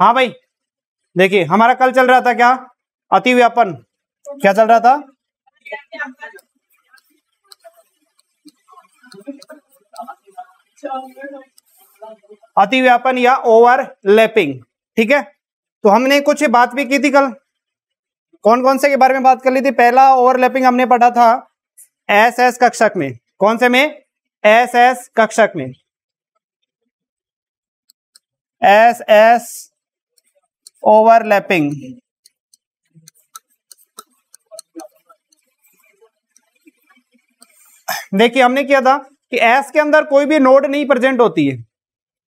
हाँ भाई देखिए हमारा कल चल रहा था क्या अति व्यापन क्या चल रहा था अति व्यापन या लैपिंग ठीक है तो हमने कुछ बात भी की थी कल कौन कौन से के बारे में बात कर ली थी पहला ओवर लैपिंग हमने पढ़ा था एस एस कक्षक में कौन से में एस एस कक्षक में एस एस ओवरलैपिंग देखिए हमने किया था कि एस के अंदर कोई भी नोड नहीं प्रेजेंट होती है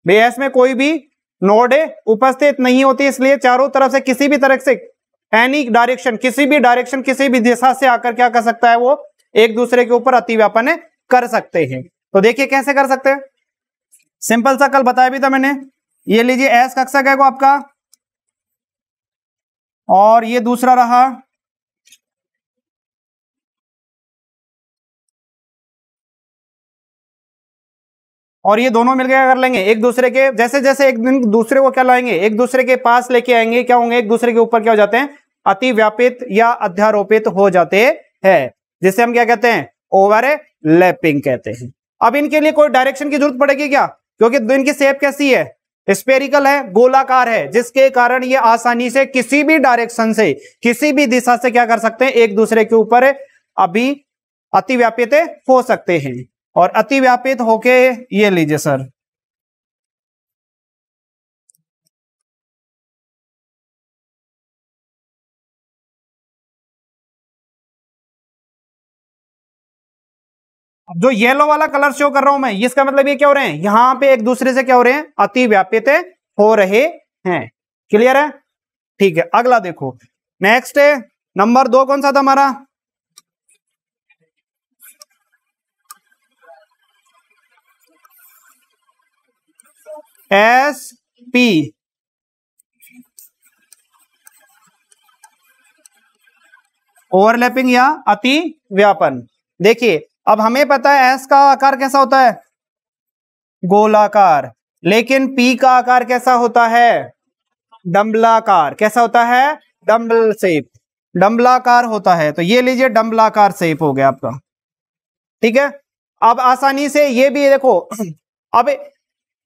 भाई एस में कोई भी नोड उपस्थित नहीं होती इसलिए चारों तरफ से किसी भी तरह से एनी डायरेक्शन किसी भी डायरेक्शन किसी भी दिशा से आकर क्या कर सकता है वो एक दूसरे के ऊपर अतिव्यापन कर सकते हैं तो देखिए कैसे कर सकते हैं सिंपल सा कल बताया भी था मैंने ये लीजिए एस कक्षक है को आपका और ये दूसरा रहा और ये दोनों मिलकर क्या कर लेंगे एक दूसरे के जैसे जैसे एक दिन दूसरे को क्या लाएंगे एक दूसरे के पास लेके आएंगे क्या होंगे एक दूसरे के ऊपर क्या हो जाते हैं अति व्यापित या अध्यारोपित हो जाते हैं जिसे हम क्या कहते हैं ओवर लैपिंग कहते हैं अब इनके लिए कोई डायरेक्शन की जरूरत पड़ेगी क्या क्योंकि इनकी सेप कैसी है स्पेरिकल है गोलाकार है जिसके कारण ये आसानी से किसी भी डायरेक्शन से किसी भी दिशा से क्या कर सकते हैं एक दूसरे के ऊपर अभी अतिव्यापित हो सकते हैं और अतिव्यापित होके ये लीजिए सर जो येलो वाला कलर शो कर रहा हूं मैं इसका मतलब ये क्या हो रहे हैं यहां पे एक दूसरे से क्या हो रहे हैं अति व्यापित हो रहे हैं क्लियर है ठीक है अगला देखो नेक्स्ट है नंबर दो कौन सा था हमारा एस पी ओवरलैपिंग या अति व्यापन देखिए अब हमें पता है एस का आकार कैसा होता है गोलाकार लेकिन पी का आकार कैसा होता है डम्बलाकार कैसा होता है डम्बल सेप डम्बलाकार होता है तो ये लीजिए डम्बलाकार सेप हो गया आपका ठीक है अब आसानी से ये भी देखो अब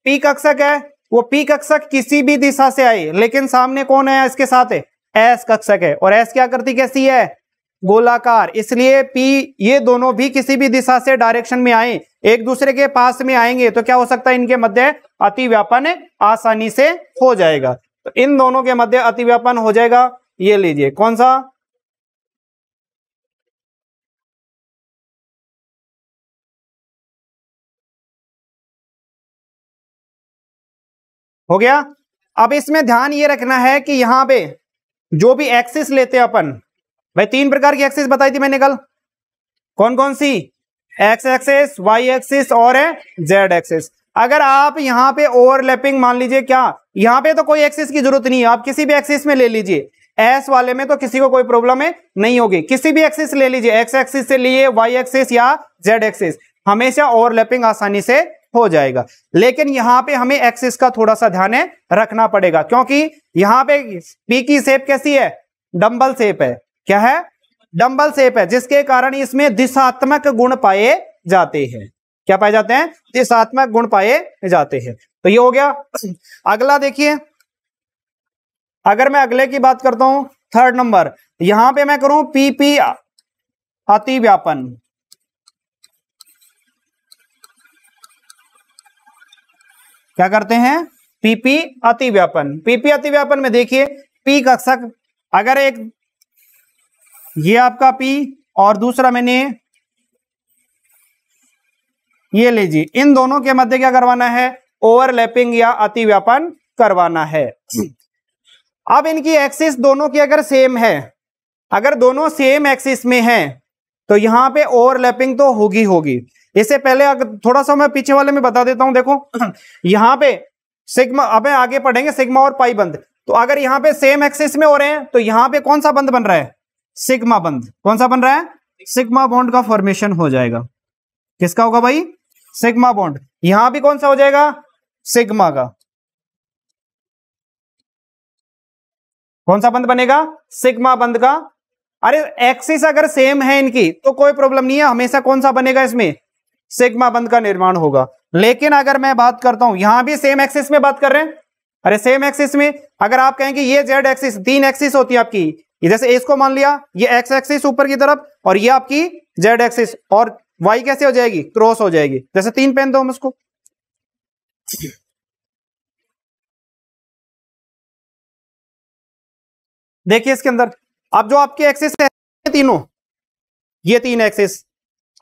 पी कक्षक है वो पी कक्षक किसी भी दिशा से आई लेकिन सामने कौन है इसके साथ है एस कक्षक है और एस की आकृति कैसी है गोलाकार इसलिए पी ये दोनों भी किसी भी दिशा से डायरेक्शन में आए एक दूसरे के पास में आएंगे तो क्या हो सकता है इनके मध्य अतिव्यापन आसानी से हो जाएगा तो इन दोनों के मध्य अतिव्यापन हो जाएगा ये लीजिए कौन सा हो गया अब इसमें ध्यान ये रखना है कि यहां पे जो भी एक्सिस लेते हैं अपन भाई तीन प्रकार की एक्सेस बताई थी मैंने कल कौन कौन सी एक्स एक्सेस वाई एक्सेस और है जेड एक्सेस अगर आप यहाँ पे ओवरलैपिंग मान लीजिए क्या यहाँ पे तो कोई एक्सेस की जरूरत नहीं है आप किसी भी एक्सेस में ले लीजिए एस वाले में तो किसी को कोई प्रॉब्लम है नहीं होगी किसी भी एक्सेस ले लीजिए एक्स एक्सेस से लिए वाई एक्सेस या जेड एक्सेस हमेशा ओवरलैपिंग आसानी से हो जाएगा लेकिन यहाँ पे हमें एक्सेस का थोड़ा सा ध्यान रखना पड़ेगा क्योंकि यहाँ पे पी की सेप कैसी है डम्बल सेप है क्या है डम्बल शेप है जिसके कारण इसमें दिशात्मक गुण पाए जाते हैं क्या पाए जाते हैं दिशात्मक गुण पाए जाते हैं तो ये हो गया अगला देखिए अगर मैं अगले की बात करता हूं थर्ड नंबर यहां पे मैं करूं पीपी अति व्यापन क्या करते हैं पीपी अति व्यापन पीपी अति व्यापन में देखिए पी कक्षक अगर एक ये आपका पी और दूसरा मैंने ये लीजिए इन दोनों के मध्य क्या करवाना है ओवरलैपिंग या अतिव्यापन करवाना है अब इनकी एक्सिस दोनों की अगर सेम है अगर दोनों सेम एक्सिस में है तो यहां पे ओवरलैपिंग तो होगी होगी इससे पहले अगर थोड़ा सा मैं पीछे वाले में बता देता हूं देखो यहां पे सिग्मा अब आगे पढ़ेंगे सिग्मा और पाई बंद तो अगर यहां पे सेम एक्सिस में हो रहे हैं तो यहां पे कौन सा बंद बन रहा है सिग्मा बंद कौन सा बन रहा है सिग्मा बॉन्ड का फॉर्मेशन हो जाएगा किसका होगा भाई सिग्मा बॉन्ड यहां भी कौन सा हो जाएगा सिग्मा का कौन सा बंद बनेगा सिग्मा बंद का अरे एक्सिस अगर सेम है इनकी तो कोई प्रॉब्लम नहीं है हमेशा कौन सा बनेगा इसमें सिग्मा बंद का निर्माण होगा लेकिन अगर मैं बात करता हूं यहां भी सेम एक्सिस में बात कर रहे हैं अरे सेम एक्सिस में अगर आप कहें कि ये जेड एक्सिस तीन एक्सिस होती है आपकी जैसे इसको मान लिया ये एक्स एक्सिस ऊपर की तरफ और ये आपकी जेड एक्सिस और वाई कैसे हो जाएगी क्रॉस हो जाएगी जैसे तीन पेन दो हम उसको देखिए इसके अंदर अब जो आपके एक्सिस है तीनों ये तीन एक्सिस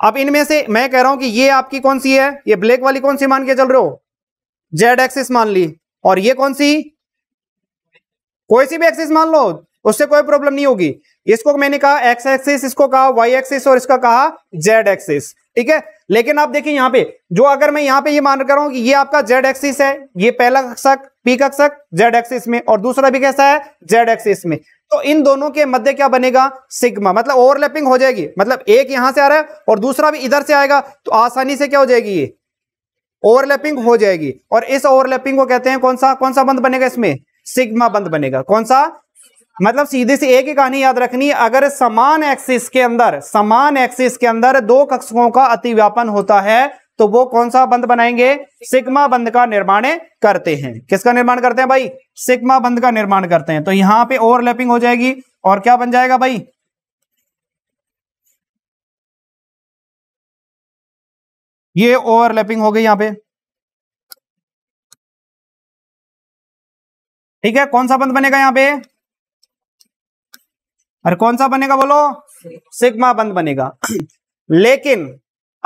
अब इनमें से मैं कह रहा हूं कि ये आपकी कौन सी है ये ब्लैक वाली कौन सी मान के चल रहे हो जेड एक्सिस मान ली और ये कौन सी कोई सी भी एक्सिस मान लो उससे कोई प्रॉब्लम नहीं होगी इसको मैंने कहा एक्स एक्सिस इसको कहा वाई एक्सिस और इसका कहा जेड एक्सिस ठीक है लेकिन आप देखिए यहां पे जो अगर मैं यहां पे ये मान कर रहा हूं कि ये आपका जेड एक्सिस है ये पहला कक्षक पी कक्षक जेड एक्सिस में और दूसरा भी कैसा है जेड एक्सिस में तो इन दोनों के मध्य क्या बनेगा सिग्मा मतलब ओवरलैपिंग हो जाएगी मतलब एक यहां से आ रहा है और दूसरा भी इधर से आएगा तो आसानी से क्या हो जाएगी ये ओवरलैपिंग हो जाएगी और इस ओवरलैपिंग को कहते हैं कौन सा कौन सा बंद बनेगा इसमें सिग्मा बंद बनेगा कौन सा मतलब सीधे से एक ही कहानी याद रखनी अगर समान एक्सिस के अंदर समान एक्सिस के अंदर दो कक्षकों का अतिव्यापन होता है तो वो कौन सा बंद बनाएंगे सिग्मा बंद का निर्माण करते हैं किसका निर्माण करते हैं भाई सिग्मा बंद का निर्माण करते हैं तो यहां पे ओवरलैपिंग हो जाएगी और क्या बन जाएगा भाई ये ओवरलैपिंग हो गई यहां पे ठीक है कौन सा बंद बनेगा यहां पे और कौन सा बनेगा बोलो सिग्मा बंद बनेगा लेकिन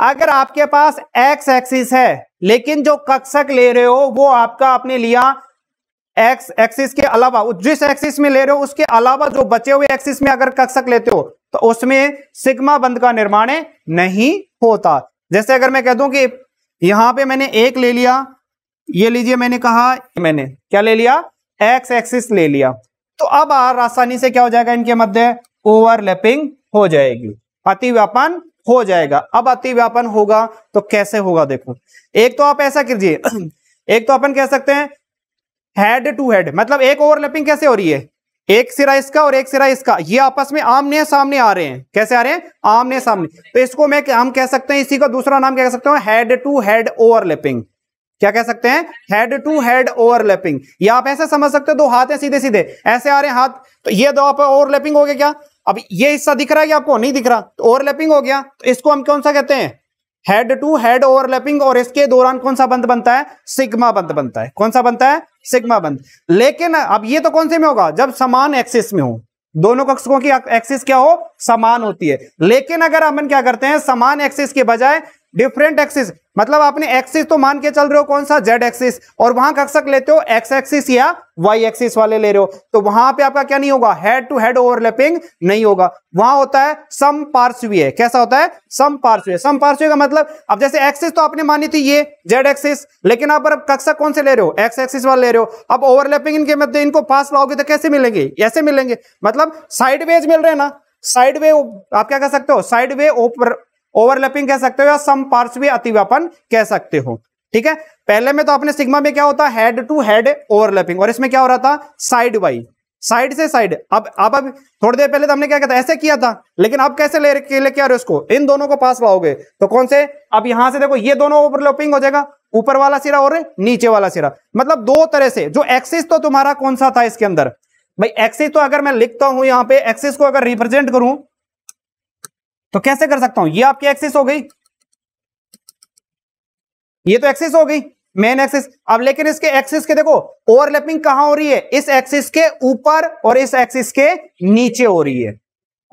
अगर आपके पास एक्स एक्सिस है लेकिन जो कक्षक ले रहे हो वो आपका आपने लिया एक्स एक्सिस के अलावा जिस एक्सिस में ले रहे हो उसके अलावा जो बचे हुए एक्सिस में अगर कक्षक लेते हो तो उसमें सिग्मा बंद का निर्माण नहीं होता जैसे अगर मैं कह दूं कि यहां पे मैंने एक ले लिया ये लीजिए मैंने कहा मैंने क्या ले लिया एक्स एक्सिस ले लिया तो अब आसानी से क्या हो जाएगा इनके मध्य ओवरलैपिंग हो जाएगी अति व्यापन हो जाएगा अब अति व्यापन होगा तो कैसे होगा देखो एक तो आप ऐसा कीजिए एक तो अपन कह सकते हैं हेड टू हेड मतलब एक ओवरलैपिंग कैसे हो रही है एक सिरा इसका और एक सिरा इसका ये आपस में आमने सामने आ रहे हैं कैसे आ रहे हैं आमने सामने तो इसको मैं हम कह सकते हैं इसी का दूसरा नाम क्या कह सकते हैं हेड टू हेड ओवरलैपिंग क्या कह सकते हैं हेड टू हेड ओवरलैपिंग ये आप ऐसे समझ सकते हो दो हाथ हैं सीधे सीधे ऐसे आ रहे हैं हाथ तो ये दो आप ओवरलैपिंग हो गया क्या अब ये हिस्सा दिख रहा है कि आपको नहीं दिख रहा तो ओवरलैपिंग हो गया तो इसको हम कौन सा कहते हैं हेड टू हेड ओवरलैपिंग और इसके दौरान कौन सा बंद बनता है सिग्मा बंद बनता है कौन सा बनता है सिग्मा बंद लेकिन अब ये तो कौन से में होगा जब समान एक्सिस में हो दोनों कक्षकों की एक्सिस क्या हो समान होती है लेकिन अगर अपन क्या करते हैं समान एक्सिस के बजाय डिफरेंट एक्सिस मतलब आपने एक्सिस तो मान के चल रहे हो कौन सा जेड एक्सिस और वहां कक्षक लेते हो एक्स एक्सिस या वाई एक्सिस वाले ले रहे हो तो वहां पे आपका क्या नहीं होगा हेड टू हेड ओवरलैपिंग नहीं होगा वहां होता है सम पार्श्वीय कैसा होता है सम पार्श्वीय सम पार्श्वीय का मतलब अब जैसे एक्सिस तो आपने मानी थी ये जेड एक्सिस लेकिन आप कक्षक कौन से ले रहे हो एक्स एक्सिस वाले ले रहे हो अब ओवरलैपिंग इनके मतलब इनको पास लाओगे तो कैसे मिलेंगे ऐसे मिलेंगे मतलब साइडवेज मिल रहे हैं ना साइडवे आप क्या कह सकते हो साइडवे ओवरलैपिंग कह सकते हो या सम पार्श्वीय अतिव्यापन कह सकते हो ठीक है पहले में तो अपने सिग्मा में क्या होता हैड टू हेड ओवरलैपिंग और इसमें क्या हो रहा था साइड वाई साइड से साइड अब अब अब थोड़ी देर पहले तो हमने क्या कहता ऐसे किया था लेकिन अब कैसे ले लेके आ रहे हो इसको इन दोनों को पास लाओगे तो कौन से अब यहां से देखो ये दोनों ओवरलैपिंग हो जाएगा ऊपर वाला सिरा और नीचे वाला सिरा मतलब दो तरह से जो एक्सिस तो तुम्हारा कौन सा था इसके अंदर भाई एक्सिस तो अगर मैं लिखता हूं यहां पे एक्सिस को अगर रिप्रेजेंट करूं तो कैसे कर सकता हूं ये आपकी एक्सिस हो गई ये तो एक्सिस हो गई मेन एक्सिस अब लेकिन इसके एक्सिस के देखो ओवरलैपिंग कहां हो रही है इस एक्सिस के ऊपर और इस एक्सिस के नीचे हो रही है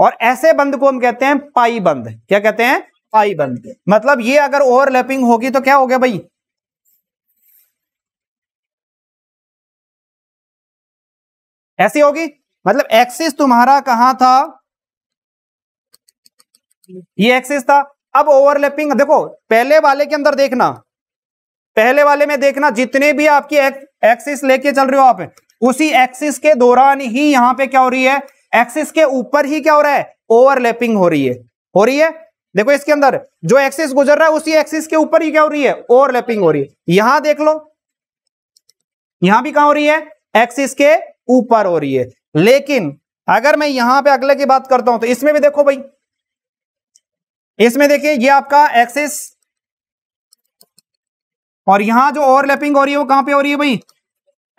और ऐसे बंद को हम कहते हैं पाई बंद क्या कहते हैं पाई बंद मतलब ये अगर ओवरलैपिंग होगी तो क्या हो गया भाई ऐसी होगी मतलब एक्सिस तुम्हारा कहां था ये एक्सिस था अब ओवरलैपिंग देखो पहले वाले के अंदर देखना पहले वाले में देखना जितने भी आपकी एक, एक्सिस लेके चल रहे हो आप उसी एक्सिस के दौरान ही यहां पे क्या हो रही है एक्सिस के ऊपर ही क्या हो रहा है ओवरलैपिंग हो रही है हो रही है देखो इसके अंदर जो एक्सिस गुजर रहा है उसी एक्सिस के ऊपर ही क्या हो रही है ओवरलैपिंग हो रही है यहां देख लो यहां भी कहा हो रही है एक्सिस के ऊपर हो रही है लेकिन अगर मैं यहां पे अगले की बात करता हूं तो इसमें भी देखो भाई इसमें देखिए ये आपका एक्सिस और यहां जो ओवरलैपिंग हो रही है वो कहां पे हो रही है भाई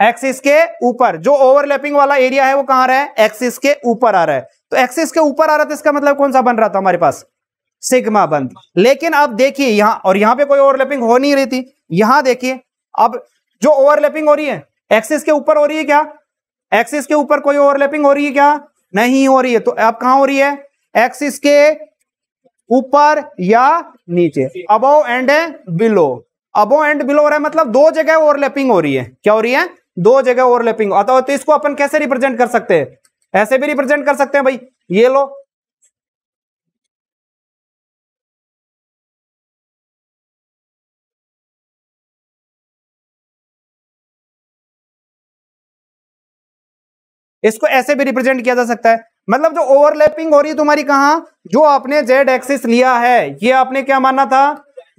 एक्सिस के ऊपर जो ओवरलैपिंग वाला एरिया है वो कहां रहा है एक्सिस के ऊपर आ रहा है तो एक्सिस के ऊपर आ रहा था इसका मतलब कौन सा बन रहा था हमारे पास सिग्मा बंद लेकिन अब देखिए यहां और यहां पे कोई ओवरलैपिंग हो नहीं रही थी यहां देखिए अब जो ओवरलैपिंग हो रही है एक्सिस के ऊपर हो रही है क्या एक्सिस के ऊपर कोई ओवरलैपिंग हो रही है क्या नहीं हो रही है तो अब कहां हो रही है एक्सिस के ऊपर या नीचे above and below above and below हो रहा है मतलब दो जगह ओवरलैपिंग हो रही है क्या हो रही है दो जगह ओवरलैपिंग तो इसको अपन कैसे रिप्रेजेंट कर सकते हैं ऐसे भी रिप्रेजेंट कर सकते हैं भाई ये लो इसको ऐसे भी रिप्रेजेंट किया जा सकता है मतलब जो ओवरलैपिंग हो रही है तुम्हारी कहा जो आपने जेड एक्सिस लिया है ये आपने क्या माना था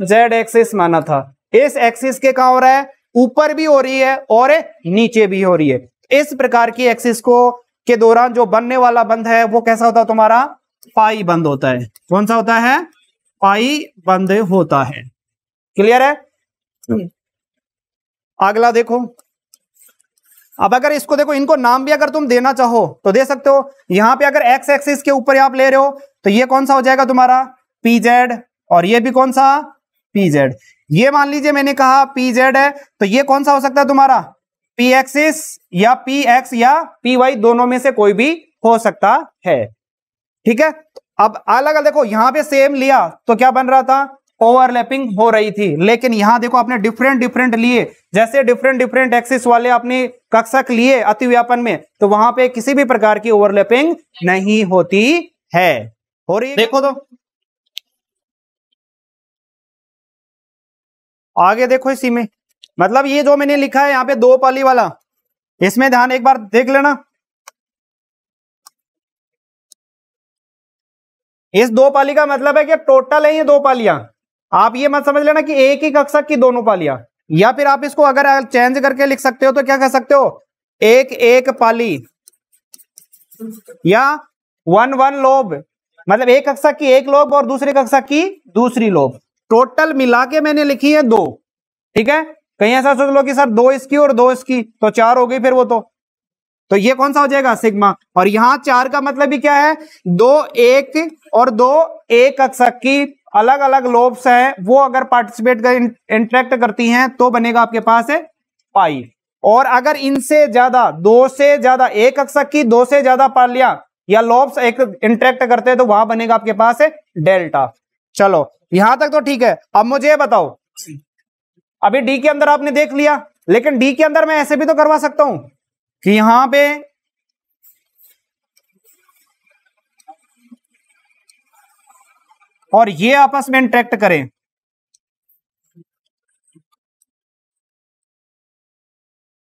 जेड एक्सिस माना था इस एक्सिस के कहा हो रहा है ऊपर भी हो रही है और नीचे भी हो रही है इस प्रकार की एक्सिस को के दौरान जो बनने वाला बंद है वो कैसा होता है तुम्हारा पाई बंद होता है कौन सा होता है पाई बंद होता है क्लियर है अगला देखो अब अगर इसको देखो इनको नाम भी अगर तुम देना चाहो तो दे सकते हो यहां पे अगर एक्स एक्सिस के ऊपर आप ले रहे हो तो ये कौन सा हो जाएगा तुम्हारा पीजेड और ये भी कौन सा पीजेड ये मान लीजिए मैंने कहा पीजेड है तो ये कौन सा हो सकता है तुम्हारा पी एक्सिस या पी एक्स या पी वाई दोनों में से कोई भी हो सकता है ठीक है अब अलग अलग देखो यहां पे सेम लिया तो क्या बन रहा था ओवरलैपिंग हो रही थी लेकिन यहां देखो आपने डिफरेंट डिफरेंट लिए जैसे डिफरेंट डिफरेंट एक्सिस वाले आपने कक्षक लिए अतिव्यापन में तो वहां पे किसी भी प्रकार की ओवरलैपिंग नहीं होती है हो रही है देखो तो आगे देखो इसी में मतलब ये जो मैंने लिखा है यहां पे दो पाली वाला इसमें ध्यान एक बार देख लेना इस दो पाली का मतलब है कि टोटल है ये दो पालियां आप ये मत समझ लेना कि एक ही कक्षक की दोनों पालियां या फिर आप इसको अगर चेंज करके लिख सकते हो तो क्या कह सकते हो एक एक पाली या वन वन लोब मतलब एक कक्षा की एक लोब और दूसरी कक्षा की दूसरी लोब टोटल मिला के मैंने लिखी है दो ठीक है कहीं ऐसा सोच लो कि सर दो इसकी और दो इसकी तो चार हो गई फिर वो तो तो ये कौन सा हो जाएगा सिग्मा और यहां चार का मतलब भी क्या है दो एक और दो एक अक्षक की अलग अलग लोब्स हैं वो अगर पार्टिसिपेट कर इंट्रैक्ट करती हैं तो बनेगा आपके पास है पाई और अगर इनसे ज्यादा दो से ज्यादा एक अक्षक की दो से ज्यादा पालिया या लोब्स एक इंट्रैक्ट करते हैं तो वहां बनेगा आपके पास है डेल्टा चलो यहां तक तो ठीक है अब मुझे बताओ अभी डी के अंदर आपने देख लिया लेकिन डी के अंदर मैं ऐसे भी तो करवा सकता हूं कि यहां पे और ये आपस में इंट्रैक्ट करें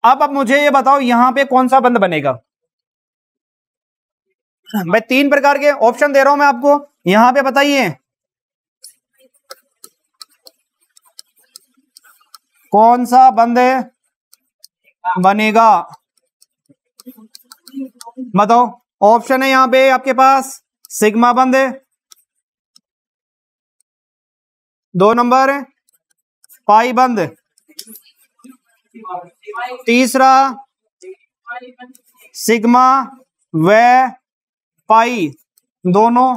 अब अब मुझे ये बताओ यहां पे कौन सा बंद बनेगा मैं तीन प्रकार के ऑप्शन दे रहा हूं मैं आपको यहां पे बताइए कौन सा बंद बनेगा बताओ ऑप्शन है यहां पे आपके पास सिग्मा बंद है दो नंबर पाई बंद तीसरा सिग्मा व पाई दोनों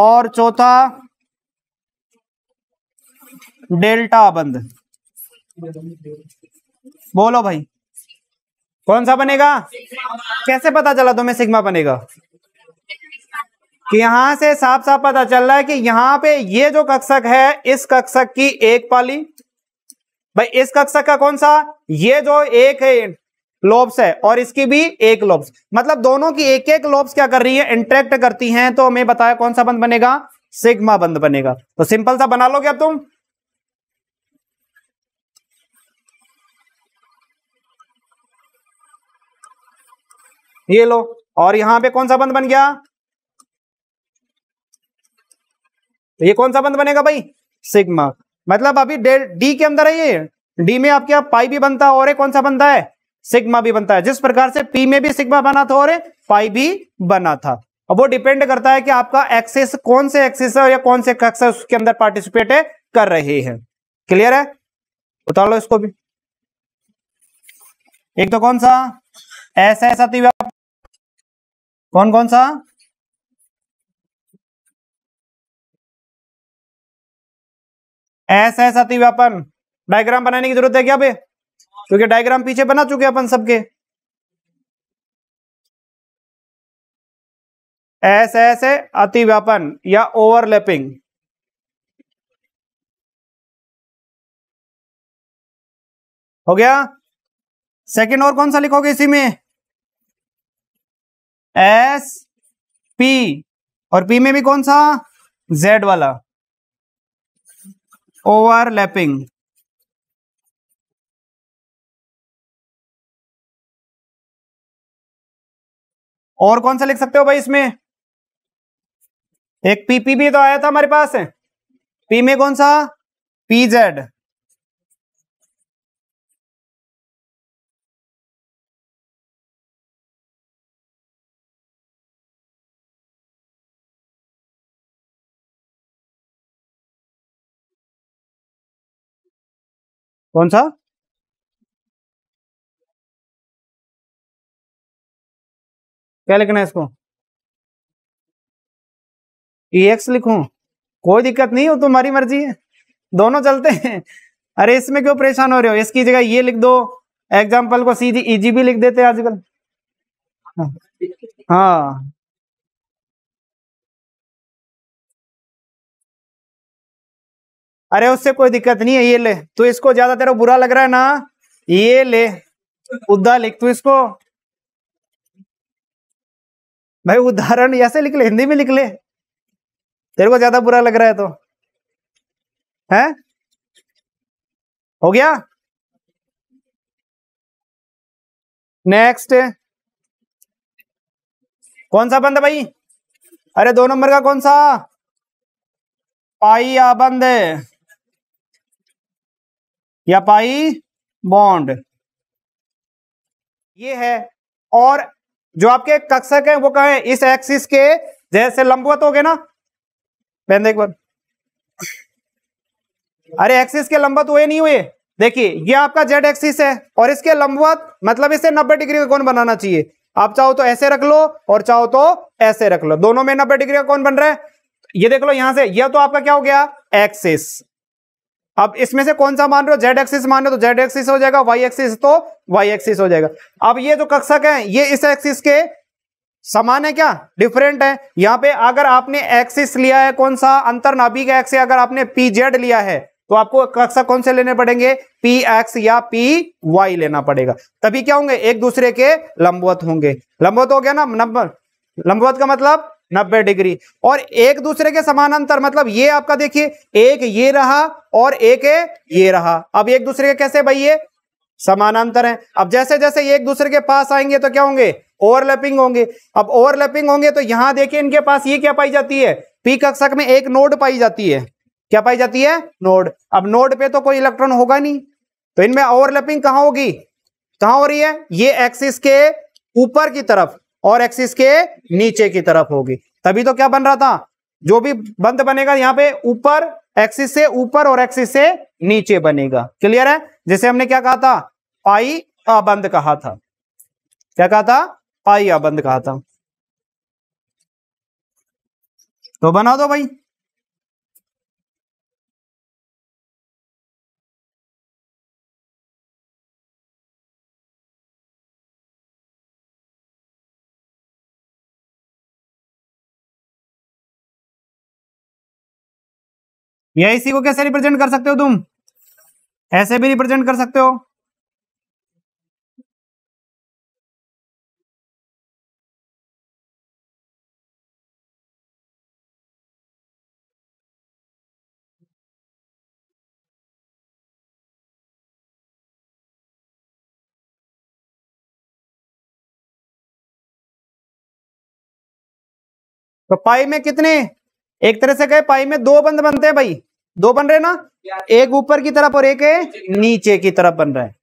और चौथा डेल्टा बंद बोलो भाई कौन सा बनेगा कैसे पता चला तुम्हें सिग्मा बनेगा कि यहां से साफ साफ पता चल रहा है कि यहां पे ये जो कक्षक है इस कक्षक की एक पाली भाई इस कक्षक का कौन सा ये जो एक है लोब्स है और इसकी भी एक लोब्स मतलब दोनों की एक एक लोब्स क्या कर रही है इंट्रैक्ट करती हैं तो हमें बताया कौन सा बंद बनेगा सिग्मा बंद बनेगा तो सिंपल सा बना लो अब तुम ये लो और यहां पे कौन सा बंद बन गया तो ये कौन सा बंध बनेगा भाई सिग्मा मतलब अभी डी के अंदर है ये डी में आपके यहाँ पाई भी बनता और कौन सा बनता है सिग्मा भी बनता है जिस प्रकार से पी में भी सिग्मा बना था और पाई भी बना था अब वो डिपेंड करता है कि आपका एक्सेस कौन से एक्सेस है या कौन से कक्ष है उसके अंदर पार्टिसिपेट कर रहे हैं क्लियर है उतार लो इसको भी एक तो कौन सा ऐसा ऐसा कौन कौन सा ऐसा ऐसा थी अपन डायग्राम बनाने की जरूरत है क्या भे क्योंकि डायग्राम पीछे बना चुके अपन सबके ए अति अतिव्यापन या ओवरलैपिंग हो गया सेकंड और कौन सा लिखोगे इसी में एस पी और पी में भी कौन सा जेड वाला ओवरलैपिंग और कौन सा लिख सकते हो भाई इसमें एक पीपी भी तो आया था हमारे पास पी में कौन सा पीजेड कौन सा क्या लिखना है इसको ई e एक्स लिखू कोई दिक्कत नहीं हो तुम्हारी मर्जी है दोनों चलते हैं अरे इसमें क्यों परेशान हो रहे हो इसकी जगह ये लिख दो एग्जाम्पल को सीधी ईजी e भी लिख देते हैं आजकल हाँ, हाँ। अरे उससे कोई दिक्कत नहीं है ये ले तो इसको ज्यादा तेरा बुरा लग रहा है ना ये ले उदा लिख तू इसको भाई उदाहरण ऐसे लिख ले हिंदी में लिख ले तेरे को ज्यादा बुरा लग रहा है तो है हो गया नेक्स्ट कौन सा बंद है भाई अरे दो नंबर का कौन सा पाइया बंद या पाई बॉन्ड ये है और जो आपके कक्षक है वो कहा है इस एक्सिस के जैसे लंबवत हो गए ना पहन एक बार अरे एक्सिस के लंबवत हुए नहीं हुए देखिए ये आपका जेड एक्सिस है और इसके लंबवत मतलब इसे 90 डिग्री का कौन बनाना चाहिए आप चाहो तो ऐसे रख लो और चाहो तो ऐसे रख लो दोनों में नब्बे डिग्री का कौन बन रहा है ये देख लो यहां से यह तो आपका क्या हो गया एक्सिस अब इसमें से कौन सा मान रहे हो जेड एक्सिस मान रहे हो तो जेड एक्सिस हो जाएगा वाई एक्सिस तो वाई एक्सिस हो जाएगा अब ये जो कक्षक है ये इस एक्सिस के समान है क्या डिफरेंट है यहाँ पे अगर आपने एक्सिस लिया है कौन सा अंतर नाभिक एक्स अगर आपने पी जेड लिया है तो आपको कक्षा कौन से लेने पड़ेंगे पी एक्स या पी वाई लेना पड़ेगा तभी क्या होंगे एक दूसरे के लंबवत होंगे लंबवत हो गया ना नंबर लंबवत का मतलब 90 डिग्री और एक दूसरे के समानांतर मतलब ये आपका देखिए एक ये रहा और एक ये रहा अब एक दूसरे के कैसे भाई ये समानांतर हैं अब जैसे जैसे एक दूसरे के पास आएंगे तो क्या होंगे ओवरलैपिंग होंगे अब ओवरलैपिंग होंगे तो यहां देखिए इनके पास ये क्या पाई जाती है पी कक्षक में एक नोड पाई जाती है क्या पाई जाती है नोड अब नोड पे तो कोई इलेक्ट्रॉन होगा नहीं तो इनमें ओवरलैपिंग कहां होगी कहां हो रही है ये एक्सिस के ऊपर की तरफ और एक्सिस के नीचे की तरफ होगी तभी तो क्या बन रहा था जो भी बंद बनेगा यहाँ पे ऊपर एक्सिस से ऊपर और एक्सिस से नीचे बनेगा क्लियर है जैसे हमने क्या कहा था पाई अबंद कहा था क्या कहा था पाई अबंद कहा था तो बना दो भाई या इसी को कैसे रिप्रेजेंट कर सकते हो तुम ऐसे भी रिप्रेजेंट कर सकते हो तो पाई में कितने एक तरह से कहे पाई में दो बंद बनते हैं भाई दो बन रहे ना एक ऊपर की तरफ और एक नीचे की तरफ बन रहा है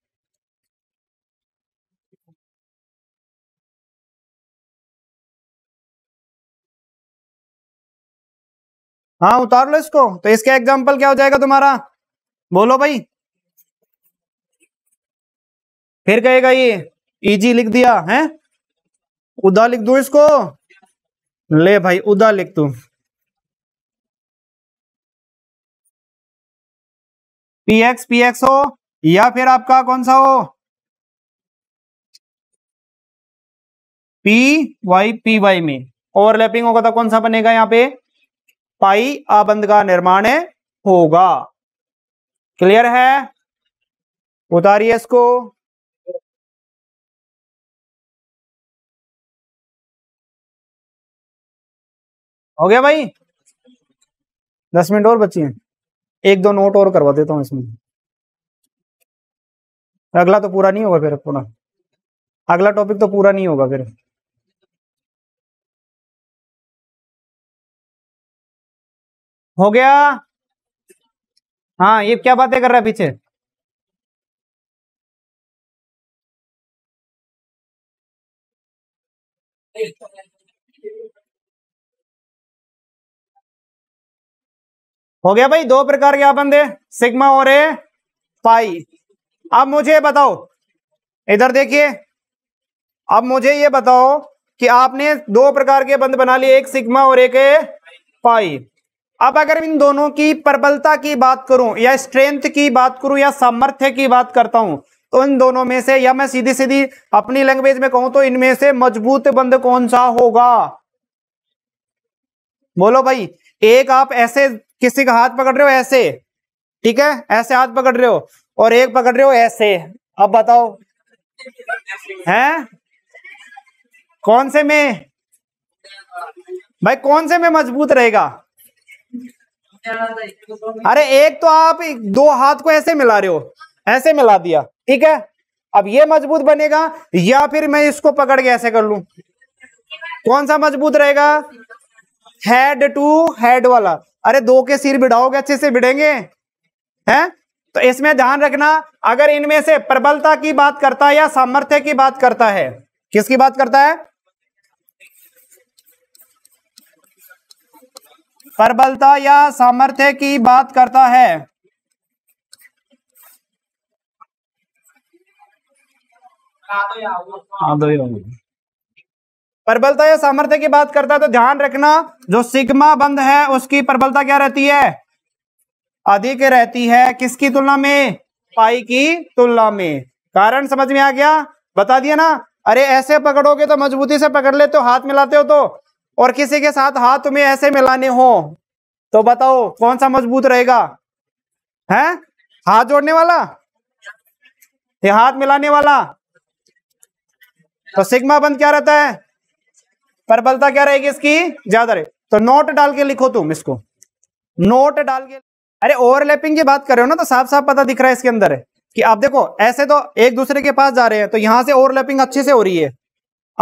हाँ उतार लो इसको तो इसका एग्जाम्पल क्या हो जाएगा तुम्हारा बोलो भाई फिर कहेगा ये इजी लिख दिया है उदा लिख दू इसको ले भाई उदा लिख दू पी एक्स पी एक्स हो या फिर आपका कौन सा हो पी वाई पी वाई में ओवरलैपिंग होगा तो कौन सा बनेगा यहां पे पाई आबंद का निर्माण होगा क्लियर है उतारिए इसको हो गया भाई दस मिनट और बची हैं एक दो नोट और करवा देता हूँ इसमें अगला तो पूरा नहीं होगा फिर पूरा अगला टॉपिक तो पूरा नहीं होगा फिर हो गया हाँ ये क्या बातें कर रहा है पीछे हो गया भाई दो प्रकार के आपन दे सिग्मा और ए पाई अब मुझे बताओ इधर देखिए अब मुझे ये बताओ कि आपने दो प्रकार के बंद बना लिए एक सिग्मा और एक पाई अब अगर इन दोनों की प्रबलता की बात करूं या स्ट्रेंथ की बात करूं या सामर्थ्य की बात करता हूं तो इन दोनों में से या मैं सीधी सीधी अपनी लैंग्वेज में कहूं तो इनमें से मजबूत बंद कौन सा होगा बोलो भाई एक आप ऐसे किसी का हाथ पकड़ रहे हो ऐसे ठीक है ऐसे हाथ पकड़ रहे हो और एक पकड़ रहे हो ऐसे अब बताओ हैं कौन से में भाई कौन से में मजबूत रहेगा अरे एक तो आप दो हाथ को ऐसे मिला रहे हो ऐसे मिला दिया ठीक है अब ये मजबूत बनेगा या फिर मैं इसको पकड़ के ऐसे कर लू कौन सा मजबूत रहेगा हेड टू हेड वाला अरे दो के सिर बिड़ाओगे अच्छे से बिड़ेंगे हैं तो इसमें ध्यान रखना अगर इनमें से प्रबलता की बात करता है या सामर्थ्य की बात करता है किसकी बात करता है प्रबलता या सामर्थ्य की बात करता है हाँ तो प्रबलता या सामर्थ्य की बात करता है तो ध्यान रखना जो सिग्मा बंद है उसकी प्रबलता क्या रहती है अधिक रहती है किसकी तुलना में पाई की तुलना में कारण समझ में आ गया बता दिया ना अरे ऐसे पकड़ोगे तो मजबूती से पकड़ लेते हो हाथ मिलाते हो तो और किसी के साथ हाथ तुम्हें ऐसे मिलाने हो तो बताओ कौन सा मजबूत रहेगा है हाथ जोड़ने वाला ये हाथ मिलाने वाला तो सिग्मा बंद क्या रहता है प्रबलता क्या रहेगी इसकी ज्यादा रहे तो नोट डाल के लिखो तुम इसको नोट डाल के अरे ओवरलैपिंग की बात कर रहे हो ना तो साफ साफ पता दिख रहा है इसके अंदर है कि आप देखो ऐसे तो एक दूसरे के पास जा रहे हैं तो यहां से ओवरलैपिंग अच्छे से हो रही है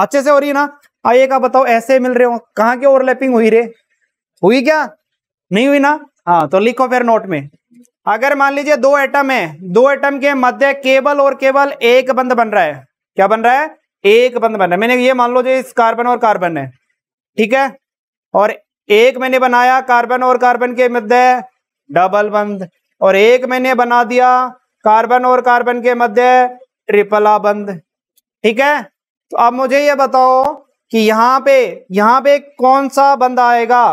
अच्छे से हो रही है ना अब एक आप बताओ ऐसे मिल रहे हो कहा की ओवरलैपिंग हुई रे हुई क्या नहीं हुई ना हाँ तो लिखो फिर नोट में अगर मान लीजिए दो एटम है दो एटम के मध्य केवल और केवल एक बंद बन रहा है क्या बन रहा है एक बंद बना मैंने ये मान लो जो इस कार्बन और कार्बन है ठीक है और एक मैंने बनाया कार्बन और कार्बन के मध्य डबल बंद और एक मैंने बना दिया कार्बन और कार्बन के मध्य ट्रिपला बंद ठीक है तो अब मुझे ये बताओ कि यहां पे यहां पे कौन सा बंद आएगा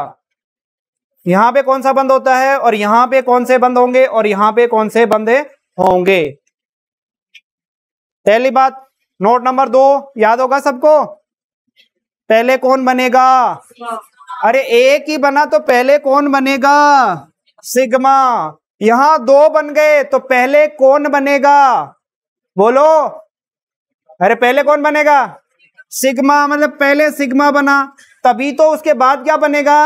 यहां पे कौन सा बंद होता है और यहां पे कौन से बंद होंगे और यहां पे कौन से बंद होंगे पहली बात नोट नंबर दो याद होगा सबको पहले कौन बनेगा अरे एक ही बना तो पहले कौन बनेगा सिग्मा यहां दो बन गए तो पहले कौन बनेगा बोलो अरे पहले कौन बनेगा सिग्मा मतलब पहले सिग्मा बना तभी तो उसके बाद क्या बनेगा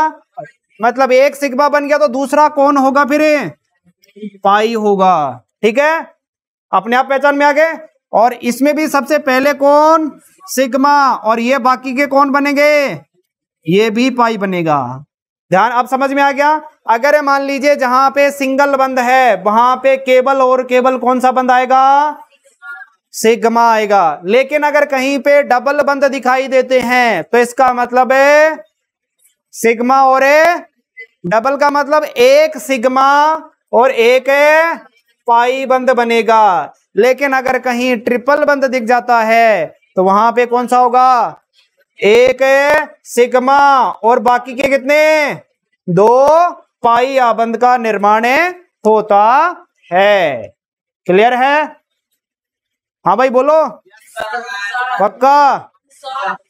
मतलब एक सिग्मा बन गया तो दूसरा कौन होगा फिर पाई होगा ठीक है अपने आप पहचान में आ गए और इसमें भी सबसे पहले कौन सिग्मा और ये बाकी के कौन बनेंगे ये भी पाई बनेगा ध्यान अब समझ में आ गया अगर मान लीजिए जहां पे सिंगल बंद है वहां पे केबल और केबल कौन सा बंद आएगा सिग्मा आएगा लेकिन अगर कहीं पे डबल बंद दिखाई देते हैं तो इसका मतलब है सिग्मा और ए डबल का मतलब एक सिग्मा और एक पाई बंद बनेगा लेकिन अगर कहीं ट्रिपल बंद दिख जाता है तो वहां पे कौन सा होगा एक सिग्मा और बाकी के कितने दो पाई आबंद का निर्माण होता है क्लियर है हाँ भाई बोलो पक्का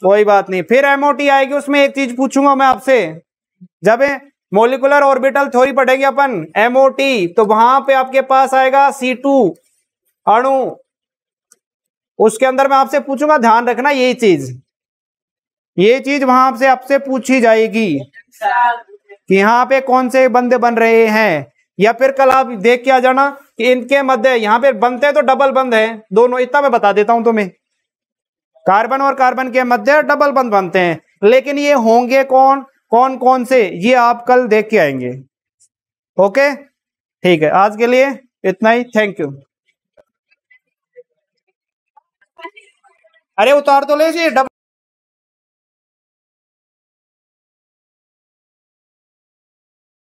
कोई बात नहीं फिर एमओटी आएगी उसमें एक चीज पूछूंगा मैं आपसे जब मोलिकुलर ऑर्बिटल थ्योरी पढ़ेंगे अपन एमओटी तो वहां पे आपके पास आएगा सी टू अणु उसके अंदर मैं आपसे पूछूंगा ध्यान रखना यही चीज ये चीज वहां आपसे आपसे पूछी जाएगी कि यहाँ पे कौन से बंदे बन रहे हैं या फिर कल आप देख के आ जाना कि इनके मध्य यहाँ पे बनते तो डबल बंद है दोनों इतना मैं बता देता हूं तुम्हें कार्बन और कार्बन के मध्य डबल बंद बनते हैं लेकिन ये होंगे कौन कौन कौन से ये आप कल देख के आएंगे ओके ठीक है आज के लिए इतना ही थैंक यू अरे उतार तो ले डबल